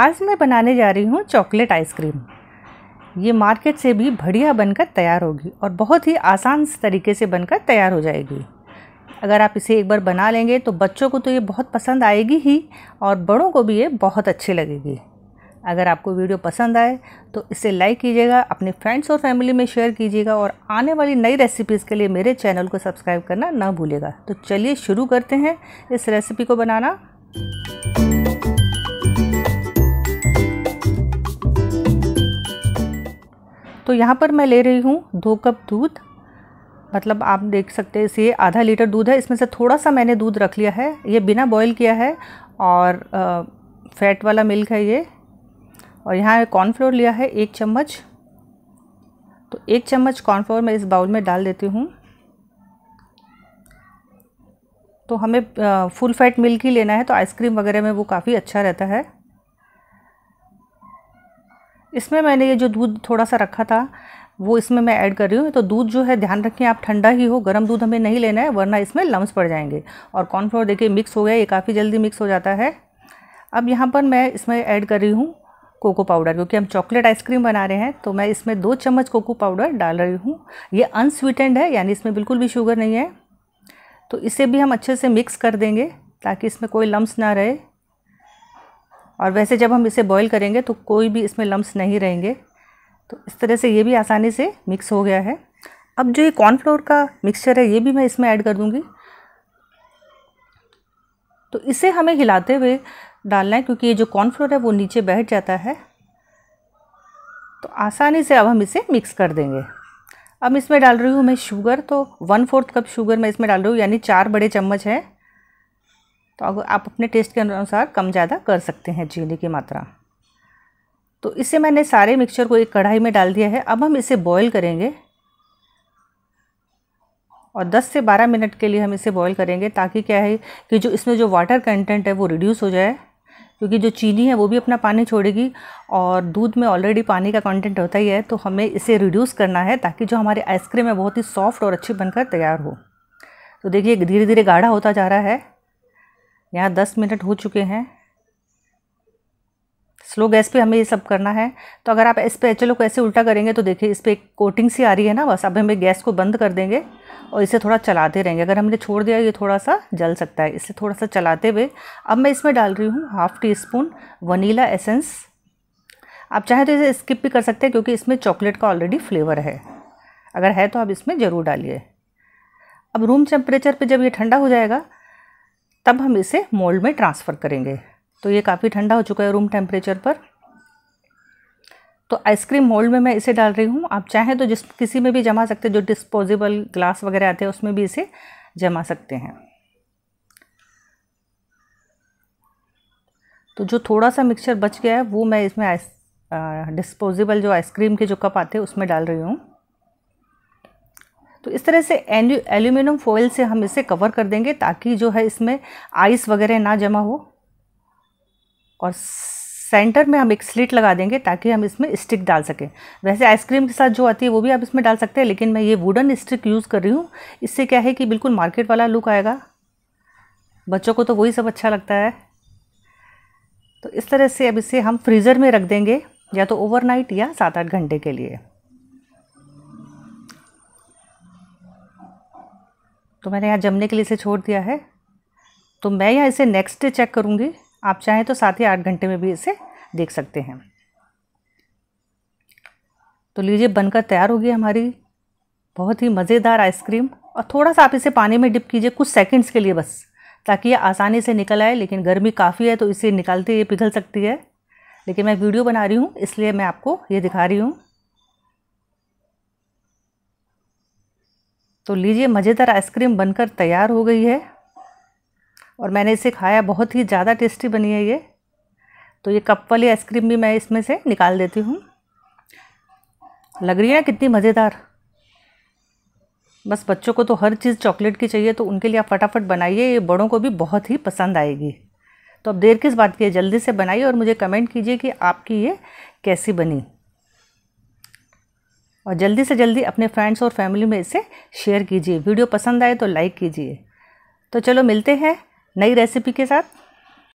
आज मैं बनाने जा रही हूँ चॉकलेट आइसक्रीम ये मार्केट से भी बढ़िया बनकर तैयार होगी और बहुत ही आसान तरीके से बनकर तैयार हो जाएगी अगर आप इसे एक बार बना लेंगे तो बच्चों को तो ये बहुत पसंद आएगी ही और बड़ों को भी ये बहुत अच्छी लगेगी अगर आपको वीडियो पसंद आए तो इसे लाइक कीजिएगा अपने फ्रेंड्स और फैमिली में शेयर कीजिएगा और आने वाली नई रेसिपीज़ के लिए मेरे चैनल को सब्सक्राइब करना ना भूलेगा तो चलिए शुरू करते हैं इस रेसिपी को बनाना तो यहाँ पर मैं ले रही हूँ दो कप दूध मतलब आप देख सकते हैं इसे आधा लीटर दूध है इसमें से थोड़ा सा मैंने दूध रख लिया है ये बिना बॉईल किया है और आ, फैट वाला मिल्क है ये और यहाँ कॉर्नफ्लोर लिया है एक चम्मच तो एक चम्मच कॉर्नफ्लोर मैं इस बाउल में डाल देती हूँ तो हमें फुल फैट मिल्क ही लेना है तो आइसक्रीम वगैरह में वो काफ़ी अच्छा रहता है इसमें मैंने ये जो दूध थोड़ा सा रखा था वो इसमें मैं ऐड कर रही हूँ तो दूध जो है ध्यान रखें आप ठंडा ही हो गर्म दूध हमें नहीं लेना है वरना इसमें लम्स पड़ जाएंगे और कॉर्नफ्लोर देखिए मिक्स हो गया ये काफ़ी जल्दी मिक्स हो जाता है अब यहाँ पर मैं इसमें ऐड कर रही हूँ कोको पाउडर क्योंकि हम चॉकलेट आइसक्रीम बना रहे हैं तो मैं इसमें दो चम्मच कोको पाउडर डाल रही हूँ ये अनस्वीटेंड है यानी इसमें बिल्कुल भी शुगर नहीं है तो इसे भी हम अच्छे से मिक्स कर देंगे ताकि इसमें कोई लम्स ना रहे और वैसे जब हम इसे बॉईल करेंगे तो कोई भी इसमें लम्स नहीं रहेंगे तो इस तरह से ये भी आसानी से मिक्स हो गया है अब जो ये कॉर्नफ्लोर का मिक्सचर है ये भी मैं इसमें ऐड कर दूँगी तो इसे हमें हिलाते हुए डालना है क्योंकि ये जो कॉर्नफ्लोर है वो नीचे बैठ जाता है तो आसानी से अब हम इसे मिक्स कर देंगे अब इसमें डाल रही हूँ मैं शुगर तो वन फोर्थ कप शुगर मैं इसमें डाल रही हूँ यानी चार बड़े चम्मच हैं तो अगर आप अपने टेस्ट के अनुसार कम ज़्यादा कर सकते हैं चीनी की मात्रा तो इसे मैंने सारे मिक्सचर को एक कढ़ाई में डाल दिया है अब हम इसे बॉईल करेंगे और 10 से 12 मिनट के लिए हम इसे बॉईल करेंगे ताकि क्या है कि जो इसमें जो वाटर कंटेंट है वो रिड्यूस हो जाए क्योंकि जो चीनी है वो भी अपना पानी छोड़ेगी और दूध में ऑलरेडी पानी का कंटेंट होता ही है तो हमें इसे रिड्यूस करना है ताकि जो हमारी आइसक्रीम है बहुत ही सॉफ्ट और अच्छी बनकर तैयार हो तो देखिए धीरे धीरे गाढ़ा होता जा रहा है यहाँ दस मिनट हो चुके हैं स्लो गैस पे हमें ये सब करना है तो अगर आप इस पर एच को ऐसे उल्टा करेंगे तो देखिए इस पर एक कोटिंग सी आ रही है ना बस अब हमें गैस को बंद कर देंगे और इसे थोड़ा चलाते रहेंगे अगर हमने छोड़ दिया ये थोड़ा सा जल सकता है इसे थोड़ा सा चलाते हुए अब मैं इसमें डाल रही हूँ half teaspoon vanilla essence आप चाहें तो इसे स्किप भी कर सकते हैं क्योंकि इसमें चॉकलेट का ऑलरेडी फ्लेवर है अगर है तो आप इसमें ज़रूर डालिए अब रूम टेम्परेचर पर जब ये ठंडा हो जाएगा तब हम इसे मोल्ड में ट्रांसफ़र करेंगे तो ये काफ़ी ठंडा हो चुका है रूम टेम्परेचर पर तो आइसक्रीम मोल्ड में मैं इसे डाल रही हूँ आप चाहें तो जिस किसी में भी जमा सकते हैं जो डिस्पोजेबल ग्लास वगैरह आते हैं उसमें भी इसे जमा सकते हैं तो जो थोड़ा सा मिक्सचर बच गया है वो मैं इसमें आइस डिस्पोजेबल जो आइसक्रीम के जो कप आते हैं उसमें डाल रही हूँ तो इस तरह से एल्यूमिनियम फॉइल से हम इसे कवर कर देंगे ताकि जो है इसमें आइस वगैरह ना जमा हो और सेंटर में हम एक स्लिट लगा देंगे ताकि हम इसमें स्टिक डाल सकें वैसे आइसक्रीम के साथ जो आती है वो भी आप इसमें डाल सकते हैं लेकिन मैं ये वुडन स्टिक यूज़ कर रही हूँ इससे क्या है कि बिल्कुल मार्केट वाला लुक आएगा बच्चों को तो वही सब अच्छा लगता है तो इस तरह से अब इसे हम फ्रीज़र में रख देंगे या तो ओवरनाइट या सात आठ घंटे के लिए तो मैंने यहाँ जमने के लिए इसे छोड़ दिया है तो मैं यहाँ इसे नेक्स्ट डे चेक करूँगी आप चाहें तो सात ही आठ घंटे में भी इसे देख सकते हैं तो लीजिए बनकर तैयार होगी हमारी बहुत ही मज़ेदार आइसक्रीम और थोड़ा सा आप इसे पानी में डिप कीजिए कुछ सेकंड्स के लिए बस ताकि ये आसानी से निकल आए लेकिन गर्मी काफ़ी है तो इसे निकालते ये पिघल सकती है लेकिन मैं वीडियो बना रही हूँ इसलिए मैं आपको ये दिखा रही हूँ तो लीजिए मज़ेदार आइसक्रीम बनकर तैयार हो गई है और मैंने इसे खाया बहुत ही ज़्यादा टेस्टी बनी है ये तो ये कप वाली आइसक्रीम भी मैं इसमें से निकाल देती हूँ लग रही है ना कितनी मज़ेदार बस बच्चों को तो हर चीज़ चॉकलेट की चाहिए तो उनके लिए आप फटाफट बनाइए ये बड़ों को भी बहुत ही पसंद आएगी तो अब देर किस बात की है जल्दी से बनाइए और मुझे कमेंट कीजिए कि आपकी ये कैसी बनी और जल्दी से जल्दी अपने फ्रेंड्स और फैमिली में इसे शेयर कीजिए वीडियो पसंद आए तो लाइक कीजिए तो चलो मिलते हैं नई रेसिपी के साथ